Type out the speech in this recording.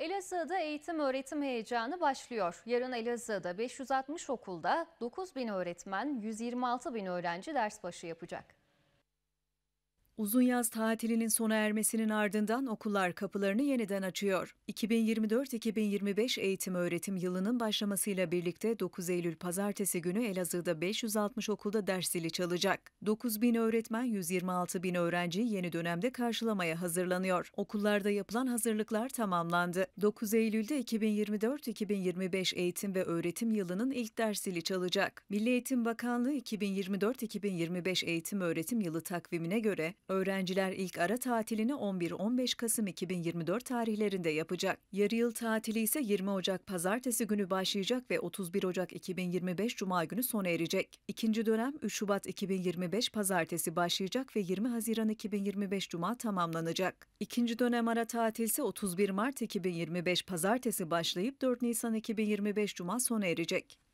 Elazığ'da eğitim öğretim heyecanı başlıyor. Yarın Elazığ'da 560 okulda 9 bin öğretmen, 126 bin öğrenci ders başı yapacak. Uzun yaz tatilinin sona ermesinin ardından okullar kapılarını yeniden açıyor. 2024-2025 eğitim öğretim yılının başlamasıyla birlikte 9 Eylül pazartesi günü Elazığ'da 560 okulda ders zili çalacak. 9 bin öğretmen 126 bin öğrenci yeni dönemde karşılamaya hazırlanıyor. Okullarda yapılan hazırlıklar tamamlandı. 9 Eylül'de 2024-2025 eğitim ve öğretim yılının ilk ders zili çalacak. Milli Eğitim Bakanlığı 2024-2025 eğitim öğretim yılı takvimine göre Öğrenciler ilk ara tatilini 11-15 Kasım 2024 tarihlerinde yapacak. Yarı yıl tatili ise 20 Ocak pazartesi günü başlayacak ve 31 Ocak 2025 cuma günü sona erecek. İkinci dönem 3 Şubat 2025 pazartesi başlayacak ve 20 Haziran 2025 cuma tamamlanacak. İkinci dönem ara tatil ise 31 Mart 2025 pazartesi başlayıp 4 Nisan 2025 cuma sona erecek.